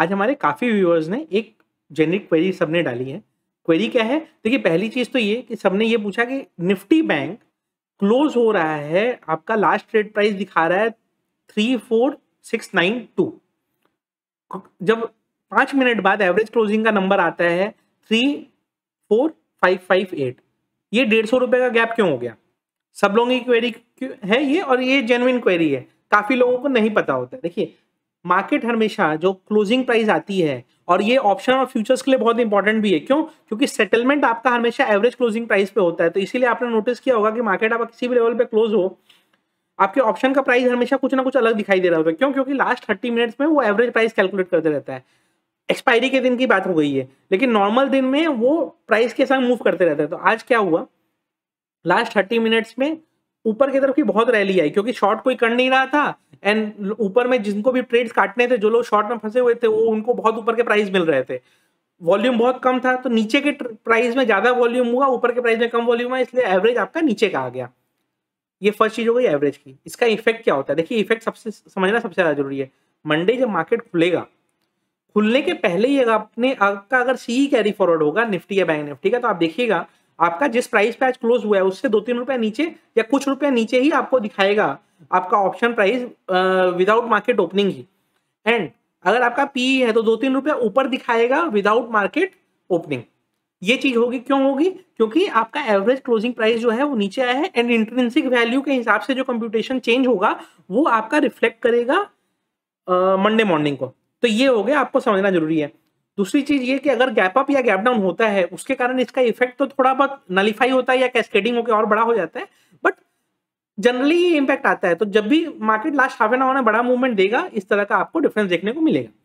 आज हमारे काफ़ी व्यूअर्स ने एक जेनरिक क्वेरी सबने डाली है क्वेरी क्या है देखिए पहली चीज़ तो ये कि सबने ये पूछा कि निफ्टी बैंक क्लोज हो रहा है आपका लास्ट ट्रेड प्राइस दिखा रहा है three four six nine two जब पाँच मिनट बाद एवरेज क्लोजिंग का नंबर आता है three four five five eight ये डेढ़ सौ रुपये का गैप क्यों हो गया सब लोगों की क्वेरी है ये और ये जेनुइन क्वेरी है काफ़ी लोगों को नहीं पता होता है देखिए मार्केट हमेशा जो क्लोजिंग प्राइस आती है और ये ऑप्शन और फ्यूचर्स के लिए बहुत इंपॉर्टेंट भी है क्यों क्योंकि सेटलमेंट आपका हमेशा एवरेज क्लोजिंग प्राइस पे होता है तो इसीलिए आपने नोटिस किया होगा कि मार्केट आप किसी भी लेवल पे क्लोज हो आपके ऑप्शन का प्राइस हमेशा कुछ ना कुछ अलग दिखाई दे रहा होता है क्यों क्योंकि लास्ट थर्टी मिनट्स में वो एवरेज प्राइस कैलकुलेट करते रहता है एक्सपायरी के दिन की बात हो गई है लेकिन नॉर्मल दिन में वो प्राइस के साथ मूव करते रहता है तो आज क्या हुआ लास्ट थर्टी मिनट्स में ऊपर की तरफ की बहुत रैली आई क्योंकि शॉर्ट कोई कर नहीं रहा था एंड ऊपर में जिनको भी ट्रेड्स काटने थे जो लोग शॉर्ट में फंसे हुए थे वो उनको बहुत ऊपर के प्राइस मिल रहे थे वॉल्यूम बहुत कम था तो नीचे के प्राइस में ज्यादा वॉल्यूम हुआ ऊपर के प्राइस में कम वॉल्यूम हुआ इसलिए एवरेज आपका नीचे का आ गया ये फर्स्ट चीज हो गई एवरेज की इसका इफेक्ट क्या होता है देखिए इफेक्ट सबसे समझना सबसे ज्यादा जरूरी है मंडे जब मार्केट खुलेगा खुलने के पहले ही अगर आपने आपका अगर सी कैरी फॉरवर्ड होगा निफ्टी या बैंक निफ्टी का तो आप देखिएगा आपका जिस प्राइस पे आज क्लोज हुआ है उससे दो तीन रुपया नीचे या कुछ रुपया नीचे ही आपको दिखाएगा आपका option price without market opening ही एंड अगर आपका पी e है तो दो तीन रुपया ऊपर दिखाएगा विदाउट मार्केट ओपनिंग ये चीज होगी क्यों होगी क्योंकि आपका एवरेज क्लोजिंग प्राइस जो है वो नीचे आया है एंड इंट्रेंसिक वैल्यू के हिसाब से जो कंप्यूटेशन चेंज होगा वो आपका रिफ्लेक्ट करेगा मंडे मॉर्निंग को तो ये हो गया आपको समझना जरूरी है दूसरी चीज ये कि अगर गैप अप या गैप डाउन होता है उसके कारण इसका इफेक्ट तो थोड़ा बहुत नलीफाई होता है या कैस्केडिंग होकर और बड़ा हो जाता है बट जनरली ये इम्पैक्ट आता है तो जब भी market last half an hour में बड़ा मूवमेंट देगा इस तरह का आपको डिफरेंस देखने को मिलेगा